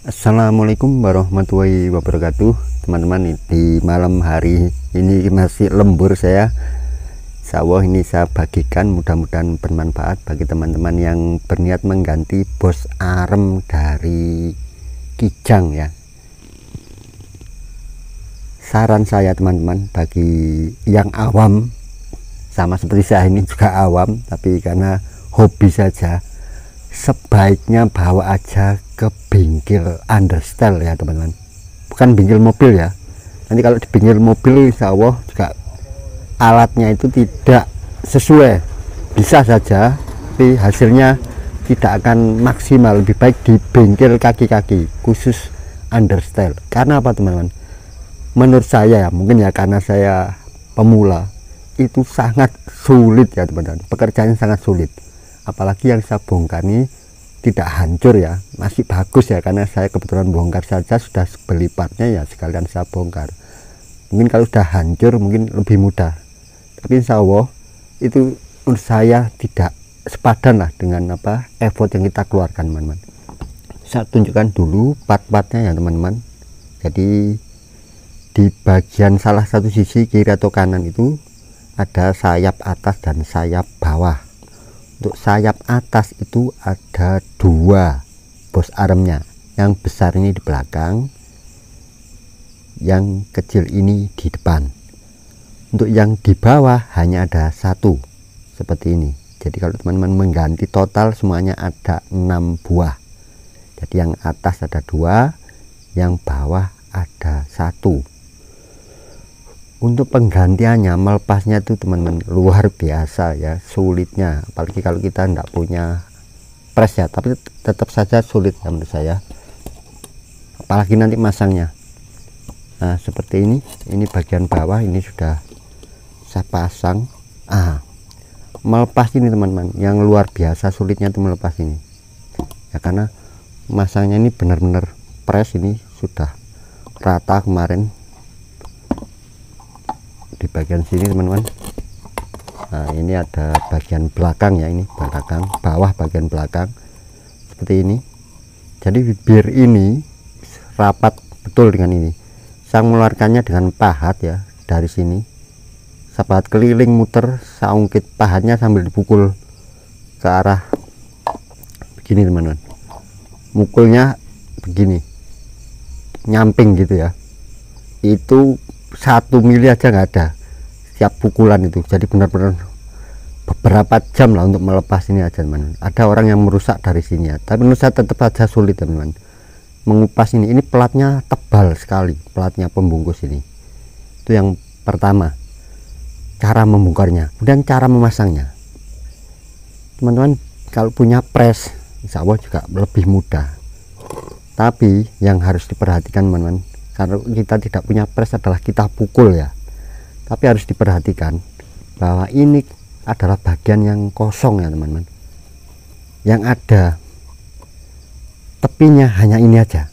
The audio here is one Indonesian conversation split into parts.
Assalamualaikum warahmatullahi wabarakatuh teman-teman di malam hari ini masih lembur saya sawah ini saya bagikan mudah-mudahan bermanfaat bagi teman-teman yang berniat mengganti bos arem dari kijang ya saran saya teman-teman bagi yang awam sama seperti saya ini juga awam tapi karena hobi saja sebaiknya bawa aja ke bengkel understel ya teman-teman bukan bengkel mobil ya nanti kalau di bingkil mobil insya Allah juga alatnya itu tidak sesuai bisa saja tapi hasilnya tidak akan maksimal lebih baik di bengkel kaki-kaki khusus understyle karena apa teman-teman menurut saya ya mungkin ya karena saya pemula itu sangat sulit ya teman-teman pekerjaan sangat sulit apalagi yang saya bongkar nih tidak hancur ya masih bagus ya karena saya kebetulan bongkar saja sudah sebelipatnya ya sekalian saya bongkar mungkin kalau sudah hancur mungkin lebih mudah tapi insya Allah itu menurut saya tidak sepadan lah dengan apa effort yang kita keluarkan teman-teman saya tunjukkan dulu part-partnya ya teman-teman jadi di bagian salah satu sisi kiri atau kanan itu ada sayap atas dan sayap bawah untuk sayap atas itu ada dua bos armnya yang besar ini di belakang yang kecil ini di depan untuk yang di bawah hanya ada satu seperti ini jadi kalau teman-teman mengganti total semuanya ada enam buah jadi yang atas ada dua yang bawah ada satu untuk penggantiannya melepasnya itu teman-teman luar biasa ya sulitnya apalagi kalau kita tidak punya press ya tapi tetap saja sulit ya menurut saya apalagi nanti masangnya nah seperti ini ini bagian bawah ini sudah saya pasang ah melepas ini teman-teman yang luar biasa sulitnya itu melepas ini ya karena masangnya ini benar-benar press ini sudah rata kemarin di bagian sini teman-teman nah ini ada bagian belakang ya ini belakang bawah bagian belakang seperti ini jadi bibir ini rapat betul dengan ini sang mengeluarkannya dengan pahat ya dari sini saya keliling muter saungkit pahatnya sambil dipukul ke arah begini teman-teman mukulnya begini nyamping gitu ya itu satu mili aja nggak ada setiap pukulan itu jadi benar-benar beberapa jam lah untuk melepas ini aja teman ada orang yang merusak dari sini ya tapi menurut saya tetap aja sulit teman-teman mengupas ini ini pelatnya tebal sekali pelatnya pembungkus ini itu yang pertama cara membongkarnya kemudian cara memasangnya teman-teman kalau punya press insya Allah juga lebih mudah tapi yang harus diperhatikan teman-teman kalau kita tidak punya pres adalah kita pukul ya. Tapi harus diperhatikan bahwa ini adalah bagian yang kosong ya teman-teman. Yang ada tepinya hanya ini aja.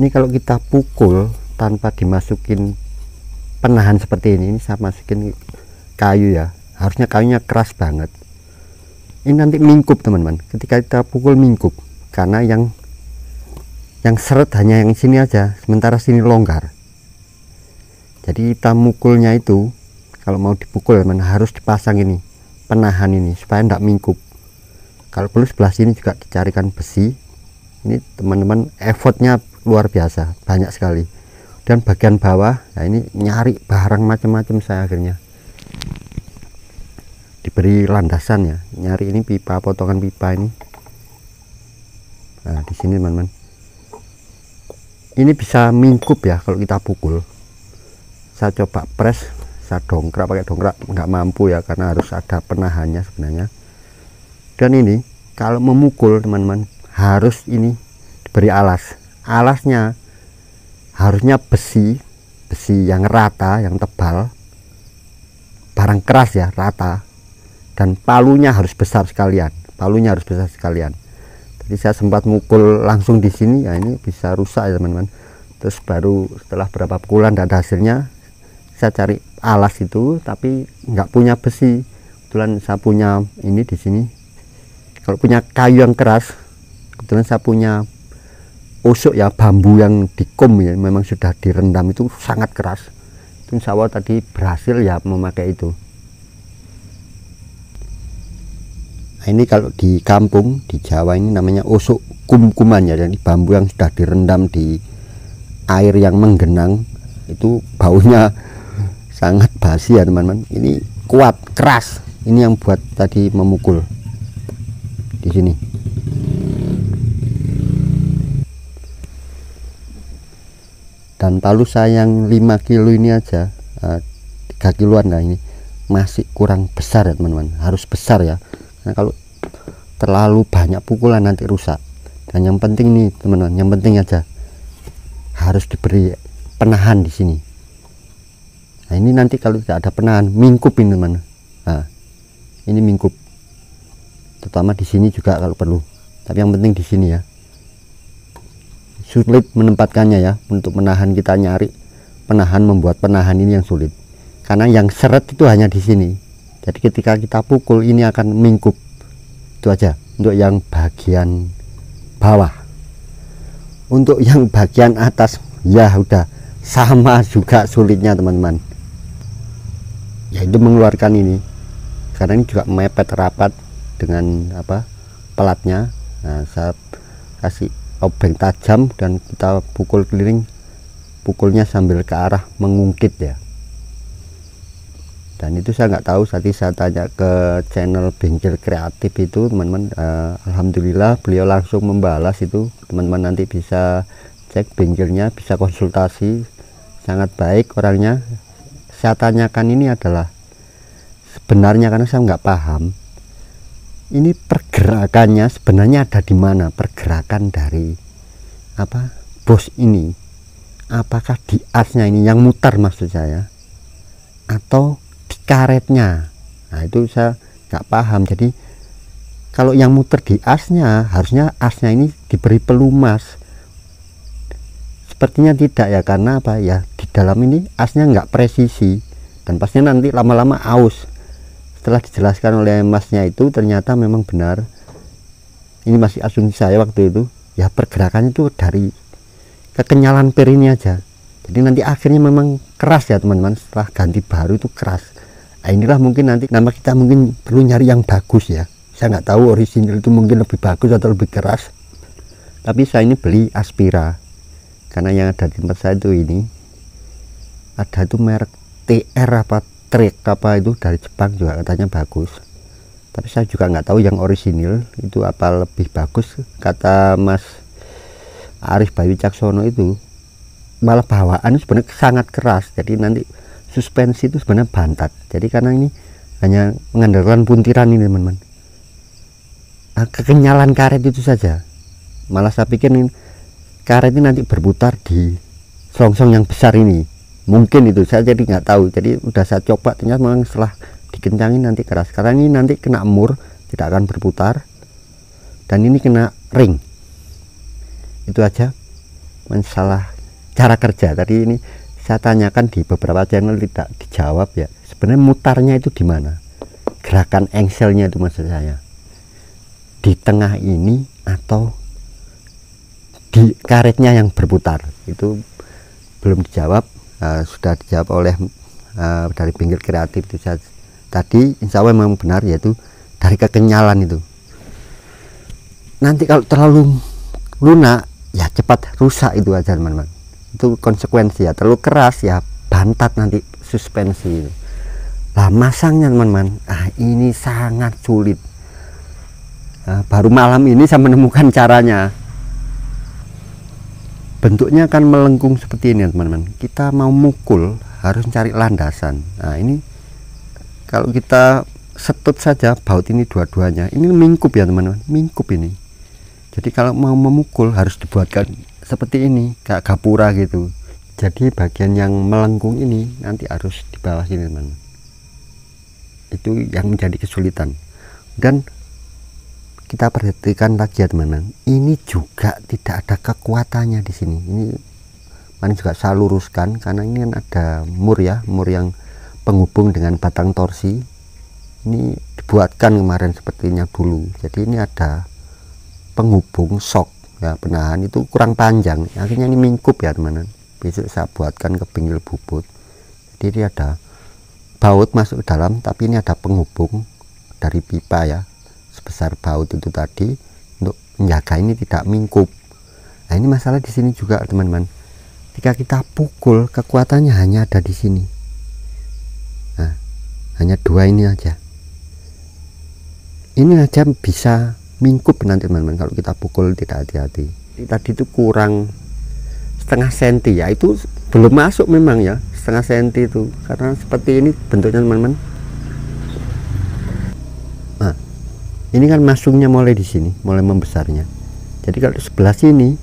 Ini kalau kita pukul tanpa dimasukin penahan seperti ini, ini saya masukin kayu ya. Harusnya kayunya keras banget. Ini nanti mingkup teman-teman. Ketika kita pukul mingkup karena yang yang seret hanya yang sini aja sementara sini longgar jadi kita mukulnya itu kalau mau dipukul memang harus dipasang ini penahan ini supaya tidak mingkup kalau perlu sebelah sini juga dicarikan besi ini teman-teman effortnya luar biasa banyak sekali dan bagian bawah ya ini nyari barang macam-macam saya akhirnya diberi landasan ya nyari ini pipa potongan pipa ini nah di sini teman-teman ini bisa mingkup ya kalau kita pukul saya coba press saya dongkrak pakai dongkrak nggak mampu ya karena harus ada penahannya sebenarnya dan ini kalau memukul teman-teman harus ini diberi alas alasnya harusnya besi besi yang rata yang tebal barang keras ya rata dan palunya harus besar sekalian palunya harus besar sekalian jadi saya sempat mukul langsung di sini ya ini bisa rusak ya teman-teman terus baru setelah berapa pukulan dan hasilnya saya cari alas itu tapi nggak punya besi kebetulan saya punya ini di sini kalau punya kayu yang keras kebetulan saya punya usuk ya bambu yang dikum ya memang sudah direndam itu sangat keras itu insya Allah tadi berhasil ya memakai itu Nah, ini kalau di kampung di Jawa ini namanya osok kumkuman ya, jadi bambu yang sudah direndam di air yang menggenang itu baunya sangat basi ya teman-teman. Ini kuat, keras. Ini yang buat tadi memukul di sini. Dan palu saya yang 5 kilo ini aja, eh, tiga kiloan lah ini masih kurang besar ya teman-teman. Harus besar ya nah, kalau terlalu banyak pukulan nanti rusak dan yang penting nih teman-teman yang penting aja harus diberi penahan di sini nah ini nanti kalau tidak ada penahan mingkup ini teman nah, ini mingkup terutama di sini juga kalau perlu tapi yang penting di sini ya sulit menempatkannya ya untuk menahan kita nyari penahan membuat penahan ini yang sulit karena yang seret itu hanya di sini jadi ketika kita pukul ini akan mingkup itu aja untuk yang bagian bawah untuk yang bagian atas ya udah sama juga sulitnya teman-teman Ya itu mengeluarkan ini karena ini juga mepet rapat dengan apa pelatnya nah saya kasih obeng tajam dan kita pukul keliling pukulnya sambil ke arah mengungkit ya dan itu saya nggak tahu tadi saya tanya ke channel Bengkel Kreatif itu teman-teman uh, Alhamdulillah beliau langsung membalas itu teman-teman nanti bisa cek bengkelnya bisa konsultasi sangat baik orangnya saya tanyakan ini adalah sebenarnya karena saya nggak paham ini pergerakannya sebenarnya ada di mana pergerakan dari apa bos ini apakah di asnya ini yang mutar maksud saya atau karetnya nah itu saya nggak paham jadi kalau yang muter di asnya harusnya asnya ini diberi pelumas sepertinya tidak ya karena apa ya di dalam ini asnya nggak presisi dan pastinya nanti lama-lama aus setelah dijelaskan oleh masnya itu ternyata memang benar ini masih asumsi saya waktu itu ya pergerakannya itu dari kekenyalan per ini aja jadi nanti akhirnya memang keras ya teman-teman setelah ganti baru itu keras Nah inilah mungkin nanti nama kita mungkin perlu nyari yang bagus ya. Saya nggak tahu orisinil itu mungkin lebih bagus atau lebih keras. Tapi saya ini beli Aspira. Karena yang ada di tempat saya itu ini. Ada itu merek TR apa Trek apa itu dari Jepang juga katanya bagus. Tapi saya juga nggak tahu yang orisinil itu apa lebih bagus. Kata Mas Arif Bayu Caksono itu malah bawaan sebenarnya sangat keras. Jadi nanti suspensi itu sebenarnya bantat jadi karena ini hanya mengandalkan puntiran ini teman-teman ah, kekenyalan karet itu saja malah saya pikir ini, karet ini nanti berputar di selongsong yang besar ini mungkin itu saya jadi nggak tahu jadi udah saya coba ternyata memang setelah dikencangin nanti keras karena ini nanti kena mur tidak akan berputar dan ini kena ring itu aja masalah cara kerja tadi ini saya tanyakan di beberapa channel tidak dijawab ya sebenarnya mutarnya itu di mana gerakan engselnya itu maksud saya di tengah ini atau di karetnya yang berputar itu belum dijawab uh, sudah dijawab oleh uh, dari pinggir kreatif itu saya tadi insya Allah memang benar yaitu dari kekenyalan itu nanti kalau terlalu lunak ya cepat rusak itu aja teman-teman itu konsekuensi ya terlalu keras ya bantat nanti suspensi itu lah masangnya teman-teman ah ini sangat sulit nah, baru malam ini saya menemukan caranya bentuknya akan melengkung seperti ini teman-teman kita mau mukul harus cari landasan nah ini kalau kita setut saja baut ini dua-duanya ini mingkup ya teman-teman mingkup ini jadi kalau mau memukul harus dibuatkan seperti ini kayak gapura gitu jadi bagian yang melengkung ini nanti harus di bawah sini teman itu yang menjadi kesulitan dan kita perhatikan lagi ya teman-teman ini juga tidak ada kekuatannya di sini ini mana juga saya luruskan karena ini kan ada mur ya mur yang penghubung dengan batang torsi ini dibuatkan kemarin sepertinya dulu jadi ini ada penghubung sok ya penahan itu kurang panjang akhirnya ini mingkup ya teman-teman besok saya buatkan ke pinggir bubut jadi ini ada baut masuk ke dalam tapi ini ada penghubung dari pipa ya sebesar baut itu tadi untuk menjaga ini tidak mingkup nah ini masalah di sini juga teman-teman ketika kita pukul kekuatannya hanya ada di sini nah, hanya dua ini aja ini aja bisa mingkup nanti teman-teman kalau kita pukul tidak hati-hati tadi itu kurang setengah senti ya itu belum masuk memang ya setengah senti itu karena seperti ini bentuknya teman-teman nah ini kan masuknya mulai di sini mulai membesarnya jadi kalau sebelah sini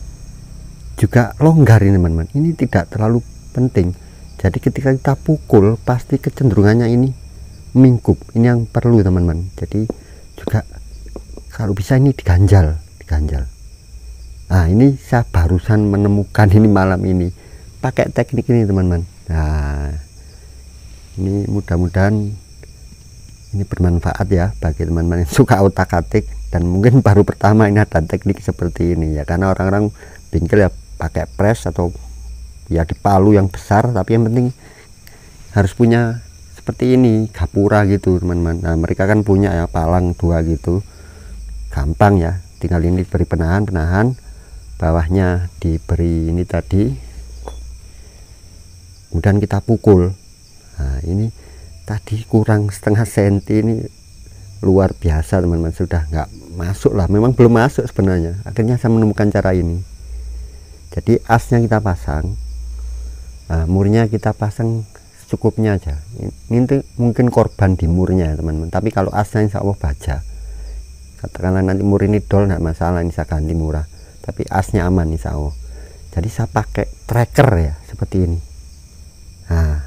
juga longgar ini teman-teman ini tidak terlalu penting jadi ketika kita pukul pasti kecenderungannya ini mingkup ini yang perlu teman-teman jadi juga kalau bisa ini diganjal diganjal nah ini saya barusan menemukan ini malam ini pakai teknik ini teman-teman nah ini mudah-mudahan ini bermanfaat ya bagi teman-teman yang suka otak-atik dan mungkin baru pertama ini ada teknik seperti ini ya karena orang-orang bingkel ya pakai press atau ya di palu yang besar tapi yang penting harus punya seperti ini gapura gitu teman-teman nah mereka kan punya ya palang dua gitu gampang ya tinggal ini diberi penahan penahan bawahnya diberi ini tadi kemudian kita pukul nah ini tadi kurang setengah senti ini luar biasa teman-teman sudah nggak masuk lah memang belum masuk sebenarnya akhirnya saya menemukan cara ini jadi asnya kita pasang uh, murnya kita pasang cukupnya aja ini, ini mungkin korban di murnya ya, teman-teman tapi kalau asnya insya Allah baja katakanlah nanti mur ini dol nggak masalah ini saya ganti murah tapi asnya aman insya Allah jadi saya pakai tracker ya seperti ini nah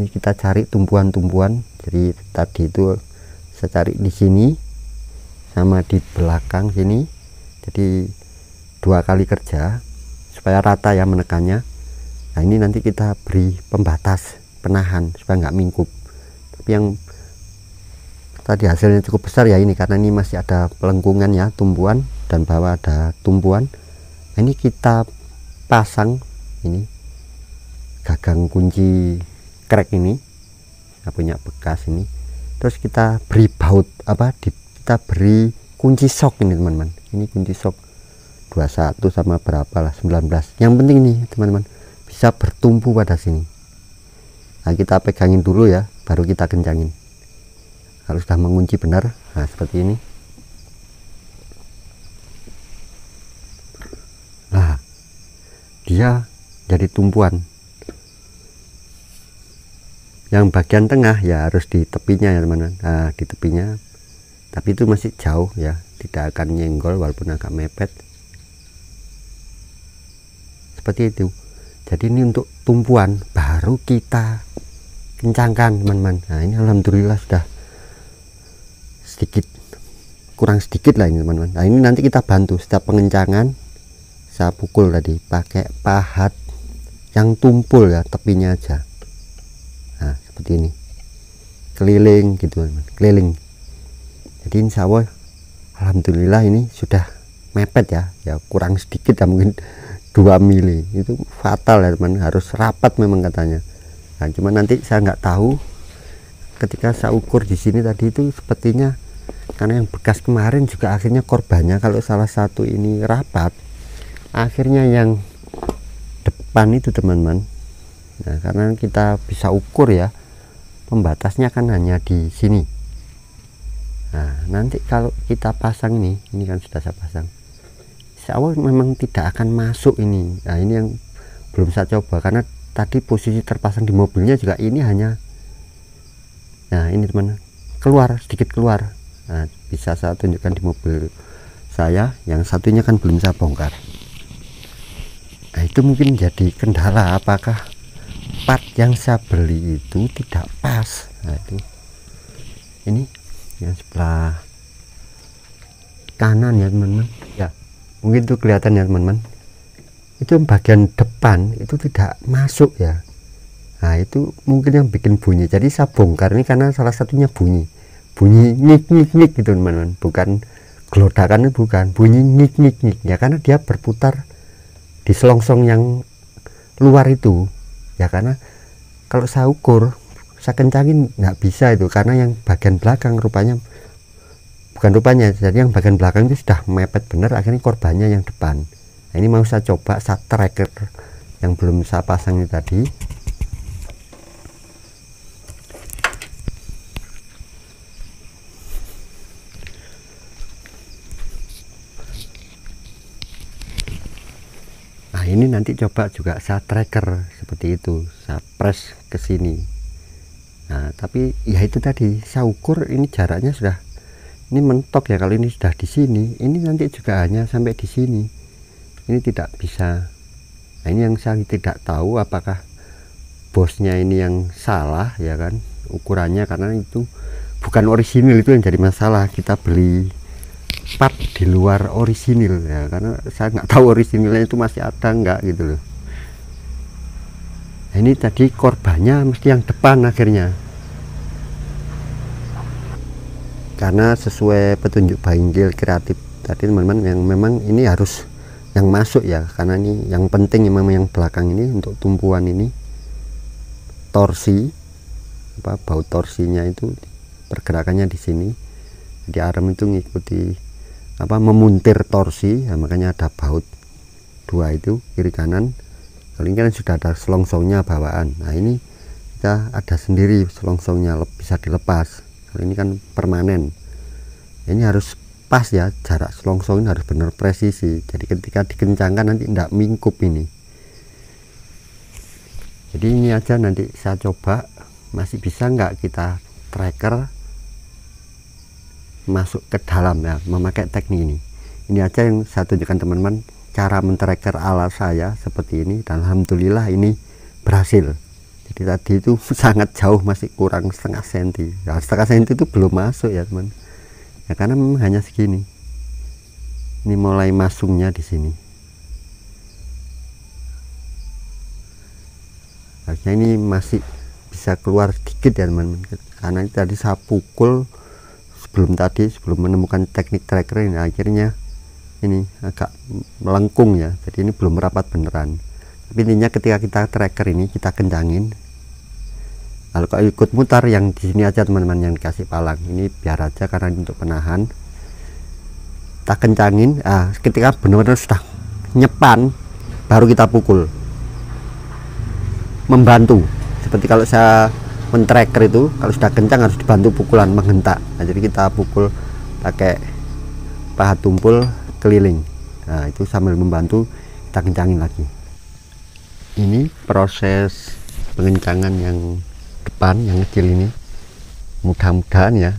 ini kita cari tumpuan-tumpuan jadi tadi itu saya cari di sini sama di belakang sini jadi dua kali kerja supaya rata ya menekannya nah ini nanti kita beri pembatas penahan supaya nggak mingkup tapi yang tadi hasilnya cukup besar ya ini karena ini masih ada pelengkungan ya tumbuhan dan bawah ada tumbuhan nah, ini kita pasang ini gagang kunci krek ini kita punya bekas ini terus kita beri baut apa di, kita beri kunci sok ini teman-teman ini kunci sok 21 sama berapa lah 19 yang penting ini teman-teman bisa bertumpu pada sini nah kita pegangin dulu ya baru kita kencangin kalau sudah mengunci benar nah seperti ini nah dia jadi tumpuan yang bagian tengah ya harus di tepinya ya teman-teman nah, di tepinya tapi itu masih jauh ya tidak akan nyenggol walaupun agak mepet seperti itu jadi ini untuk tumpuan baru kita kencangkan teman-teman nah ini alhamdulillah sudah sedikit kurang sedikit lah ini teman-teman nah ini nanti kita bantu setiap pengencangan saya pukul tadi pakai pahat yang tumpul ya tepinya aja nah seperti ini keliling gitu teman -teman. keliling jadi insya Allah Alhamdulillah ini sudah mepet ya ya kurang sedikit ya mungkin 2 mili itu fatal ya teman harus rapat memang katanya nah cuman nanti saya nggak tahu ketika saya ukur di sini tadi itu sepertinya karena yang bekas kemarin juga akhirnya korbannya kalau salah satu ini rapat akhirnya yang depan itu teman-teman nah karena kita bisa ukur ya pembatasnya kan hanya di sini nah nanti kalau kita pasang ini ini kan sudah saya pasang seawal memang tidak akan masuk ini nah ini yang belum saya coba karena tadi posisi terpasang di mobilnya juga ini hanya nah ini teman teman keluar sedikit keluar nah, bisa saya tunjukkan di mobil saya yang satunya kan belum saya bongkar nah itu mungkin jadi kendala apakah part yang saya beli itu tidak pas nah itu ini yang sebelah kanan ya teman-teman ya mungkin itu kelihatan ya teman-teman itu bagian depan itu tidak masuk ya Nah itu mungkin yang bikin bunyi. Jadi saya bongkar ini karena salah satunya bunyi bunyi nyik nyik nyik gitu teman-teman bukan gelodakan bukan bunyi nyik nyik nyik ya karena dia berputar di selongsong yang luar itu ya karena kalau saya ukur saya kencangin nggak bisa itu karena yang bagian belakang rupanya bukan rupanya jadi yang bagian belakang itu sudah mepet bener akhirnya korbannya yang depan nah, ini mau saya coba saya tracker yang belum saya pasang ini tadi ini nanti coba juga saya tracker seperti itu saya press ke sini nah tapi ya itu tadi saya ukur ini jaraknya sudah ini mentok ya kalau ini sudah di sini ini nanti juga hanya sampai di sini ini tidak bisa nah, ini yang saya tidak tahu apakah bosnya ini yang salah ya kan ukurannya karena itu bukan orisinil itu yang jadi masalah kita beli part di luar orisinil ya karena saya nggak tahu orisinilnya itu masih ada nggak gitu loh nah, ini tadi korbannya mesti yang depan akhirnya karena sesuai petunjuk Bainjil kreatif tadi teman-teman yang memang ini harus yang masuk ya karena ini yang penting memang yang belakang ini untuk tumpuan ini torsi apa baut torsinya itu pergerakannya di sini jadi arm itu ngikuti apa memuntir torsi ya, makanya ada baut dua itu kiri kanan kalau ini kan sudah ada selongsongnya bawaan nah ini kita ada sendiri selongsongnya bisa dilepas kalau ini kan permanen ini harus pas ya jarak selongsong ini harus benar presisi jadi ketika dikencangkan nanti tidak mingkup ini jadi ini aja nanti saya coba masih bisa nggak kita tracker masuk ke dalam ya memakai teknik ini ini aja yang saya tunjukkan teman-teman cara mentrekker alat saya seperti ini dan Alhamdulillah ini berhasil jadi tadi itu sangat jauh masih kurang setengah senti ya, setengah senti itu belum masuk ya teman ya karena memang hanya segini ini mulai masuknya di sini harusnya ini masih bisa keluar sedikit ya teman karena tadi saya pukul sebelum tadi sebelum menemukan teknik tracker ini akhirnya ini agak melengkung ya jadi ini belum merapat beneran tapi intinya ketika kita tracker ini kita kencangin kalau ikut mutar yang di sini aja teman-teman yang kasih palang ini biar aja karena ini untuk penahan kita kencangin ah ketika benar-benar sudah nyepan baru kita pukul membantu seperti kalau saya mentracker itu kalau sudah kencang harus dibantu pukulan menghentak nah, jadi kita pukul pakai paha tumpul keliling nah itu sambil membantu kita kencangin lagi ini proses pengencangan yang depan yang kecil ini mudah-mudahan ya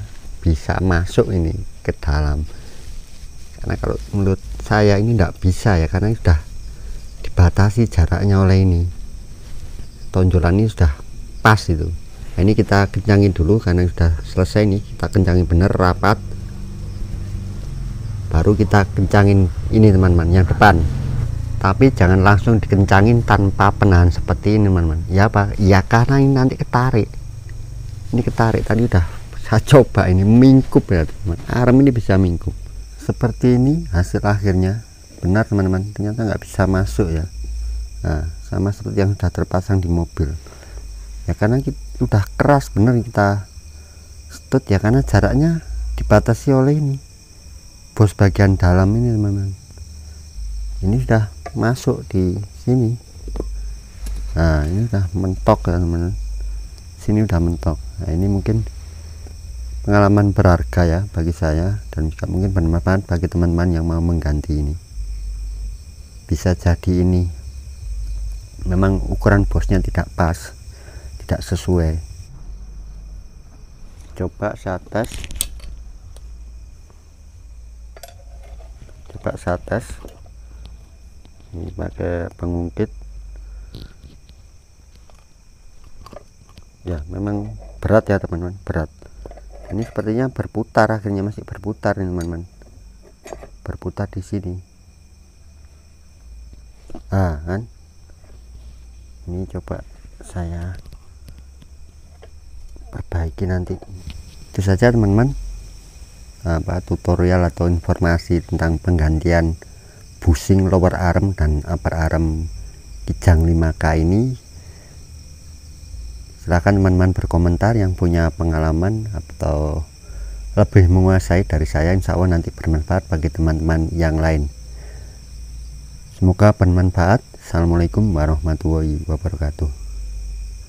bisa masuk ini ke dalam karena kalau menurut saya ini tidak bisa ya karena sudah dibatasi jaraknya oleh ini tonjolan ini sudah pas itu nah, ini kita kencangin dulu karena sudah selesai nih kita kencangin bener rapat baru kita kencangin ini teman-teman yang depan tapi jangan langsung dikencangin tanpa penahan seperti ini teman-teman ya apa ya karena ini nanti ketarik ini ketarik tadi udah saya coba ini mingkup ya teman teman arm ini bisa mingkup seperti ini hasil akhirnya benar teman-teman ternyata nggak bisa masuk ya nah, sama seperti yang sudah terpasang di mobil ya karena kita udah keras bener kita setut ya karena jaraknya dibatasi oleh ini bos bagian dalam ini teman-teman ini sudah masuk di sini nah ini sudah mentok ya teman-teman sini udah mentok nah ini mungkin pengalaman berharga ya bagi saya dan juga mungkin bermanfaat bagi teman-teman yang mau mengganti ini bisa jadi ini memang ukuran bosnya tidak pas tidak sesuai coba saya tes coba saya tes ini pakai pengungkit ya memang berat ya teman-teman berat ini sepertinya berputar akhirnya masih berputar ini teman-teman berputar di sini ah kan ini coba saya perbaiki nanti itu saja teman-teman apa tutorial atau informasi tentang penggantian bushing lower arm dan upper arm kijang 5K ini silahkan teman-teman berkomentar yang punya pengalaman atau lebih menguasai dari saya insya Allah nanti bermanfaat bagi teman-teman yang lain semoga bermanfaat Assalamualaikum warahmatullahi wabarakatuh